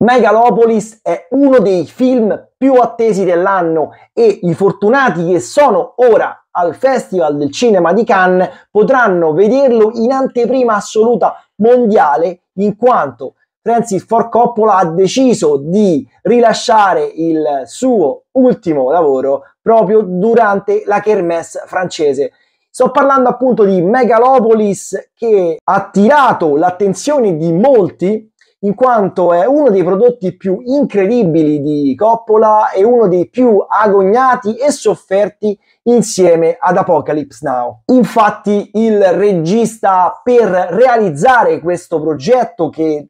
Megalopolis è uno dei film più attesi dell'anno e i fortunati che sono ora al Festival del Cinema di Cannes potranno vederlo in anteprima assoluta mondiale in quanto Francis Ford Coppola ha deciso di rilasciare il suo ultimo lavoro proprio durante la kermesse francese. Sto parlando appunto di Megalopolis che ha attirato l'attenzione di molti in quanto è uno dei prodotti più incredibili di Coppola e uno dei più agognati e sofferti insieme ad Apocalypse Now. Infatti il regista per realizzare questo progetto che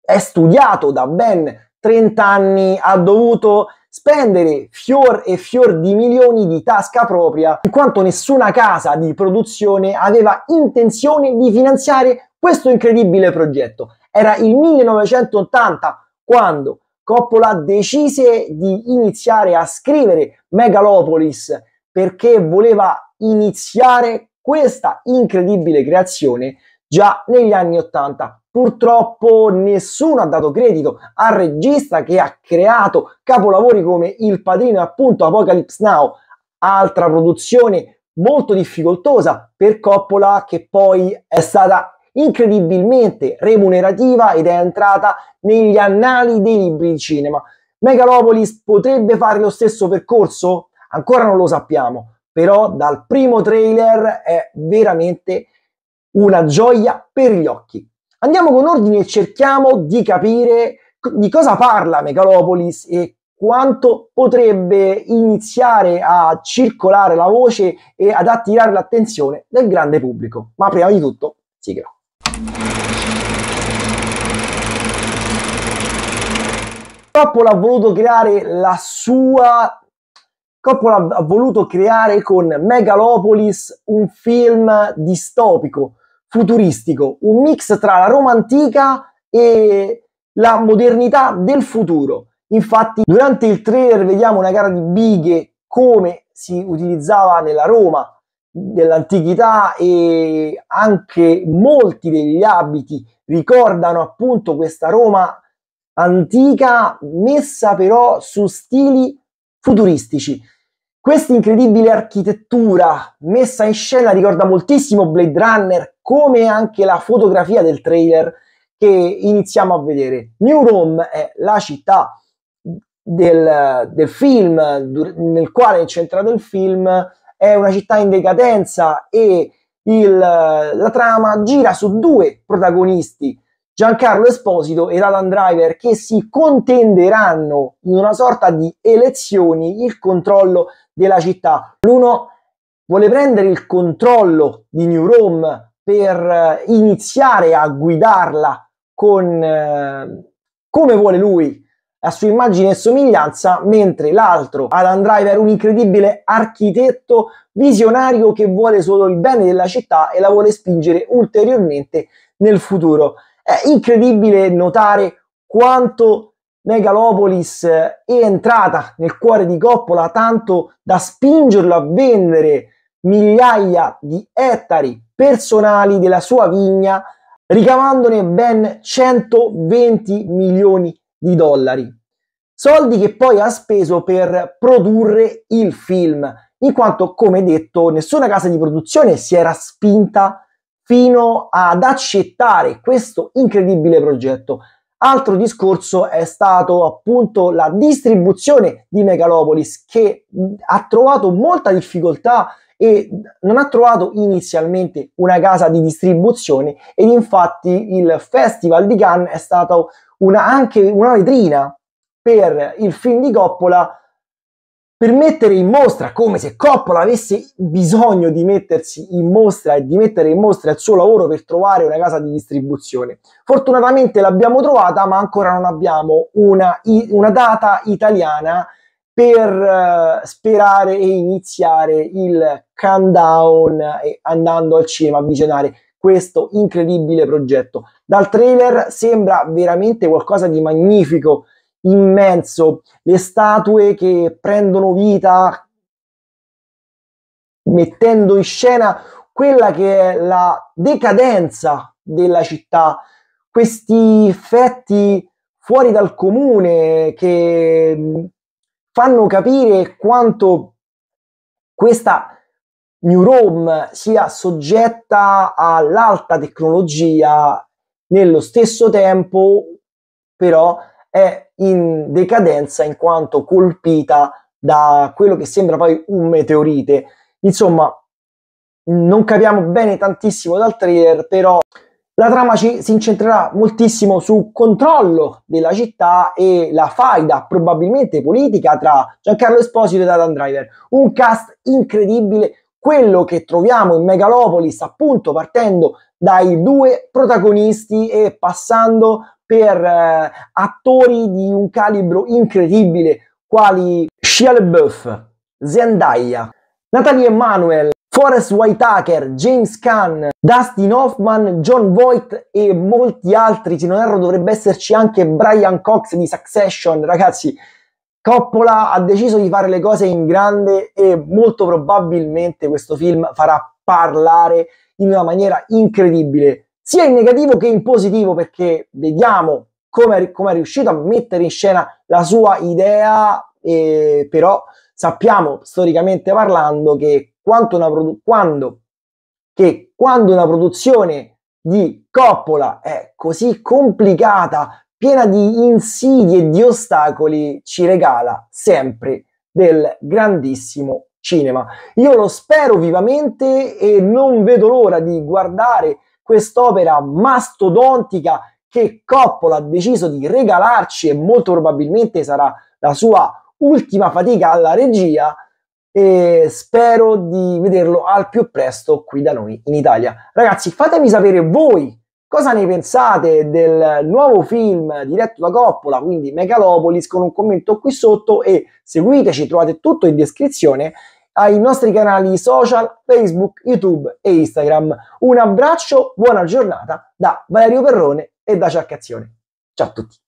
è studiato da ben 30 anni ha dovuto spendere fior e fior di milioni di tasca propria, in quanto nessuna casa di produzione aveva intenzione di finanziare questo incredibile progetto. Era il 1980 quando Coppola decise di iniziare a scrivere Megalopolis perché voleva iniziare questa incredibile creazione già negli anni 80. Purtroppo nessuno ha dato credito al regista che ha creato capolavori come Il Padrino e appunto Apocalypse Now, altra produzione molto difficoltosa per Coppola che poi è stata incredibilmente remunerativa ed è entrata negli annali dei libri di cinema. Megalopolis potrebbe fare lo stesso percorso? Ancora non lo sappiamo, però dal primo trailer è veramente una gioia per gli occhi. Andiamo con ordine e cerchiamo di capire di cosa parla Megalopolis e quanto potrebbe iniziare a circolare la voce e ad attirare l'attenzione del grande pubblico. Ma prima di tutto, sigla. Coppola ha voluto creare la sua Coppola ha voluto creare con Megalopolis un film distopico, futuristico, un mix tra la Roma antica e la modernità del futuro. Infatti, durante il trailer vediamo una gara di bighe come si utilizzava nella Roma dell'antichità e anche molti degli abiti ricordano appunto questa Roma antica messa però su stili futuristici. Questa incredibile architettura messa in scena ricorda moltissimo Blade Runner, come anche la fotografia del trailer che iniziamo a vedere. New Rome è la città del, del film, nel quale è centrato il film è una città in decadenza e il, la trama gira su due protagonisti, Giancarlo Esposito ed Alan Driver che si contenderanno in una sorta di elezioni il controllo della città. L'uno vuole prendere il controllo di New Rome per eh, iniziare a guidarla con, eh, come vuole lui, a sua immagine e somiglianza, mentre l'altro, Alan Driver, un incredibile architetto visionario che vuole solo il bene della città e la vuole spingere ulteriormente nel futuro. È incredibile notare quanto Megalopolis eh, è entrata nel cuore di Coppola tanto da spingerlo a vendere migliaia di ettari personali della sua vigna, ricavandone ben 120 milioni di dollari. Soldi che poi ha speso per produrre il film, in quanto, come detto, nessuna casa di produzione si era spinta fino ad accettare questo incredibile progetto. Altro discorso è stato appunto la distribuzione di Megalopolis che mm, ha trovato molta difficoltà e non ha trovato inizialmente una casa di distribuzione ed infatti il Festival di Cannes è stato una, anche una vetrina per il film di Coppola per mettere in mostra, come se Coppola avesse bisogno di mettersi in mostra e di mettere in mostra il suo lavoro per trovare una casa di distribuzione. Fortunatamente l'abbiamo trovata, ma ancora non abbiamo una, una data italiana per uh, sperare e iniziare il countdown e andando al cinema a visionare questo incredibile progetto. Dal trailer sembra veramente qualcosa di magnifico immenso, le statue che prendono vita mettendo in scena quella che è la decadenza della città, questi effetti fuori dal comune che fanno capire quanto questa New Rome sia soggetta all'alta tecnologia nello stesso tempo però è in decadenza in quanto colpita da quello che sembra poi un meteorite. Insomma, non capiamo bene tantissimo dal trailer, però la trama ci, si incentrerà moltissimo sul controllo della città e la faida probabilmente politica tra Giancarlo Esposito e Adam Driver. Un cast incredibile, quello che troviamo in Megalopolis, appunto partendo dai due protagonisti e passando per eh, attori di un calibro incredibile, quali Shia LaBeouf, Zendaya, Natalie Emanuel, Forrest Whitaker, James Caan, Dustin Hoffman, John Voight e molti altri. Se non erro dovrebbe esserci anche Brian Cox di Succession. Ragazzi, Coppola ha deciso di fare le cose in grande e molto probabilmente questo film farà parlare in una maniera incredibile sia in negativo che in positivo, perché vediamo come, è riuscito a mettere in scena la sua idea, eh, però sappiamo storicamente parlando che, una produ- quando, che quando una produzione di Coppola è così complicata, piena di insidie e di ostacoli, ci regala sempre del grandissimo cinema. Io lo spero vivamente e non vedo l'ora di guardare quest'opera mastodontica che Coppola ha deciso di regalarci e molto probabilmente sarà la sua ultima fatica alla regia e spero di vederlo al più presto qui da noi in Italia. Ragazzi, fatemi sapere voi cosa ne pensate del nuovo film diretto da Coppola, quindi Megalopolis, con un commento qui sotto e seguiteci, trovate tutto in descrizione ai nostri canali social Facebook, YouTube e Instagram. Un abbraccio, buona giornata da Valerio Perrone e da Ciaccazione. Ciao a tutti!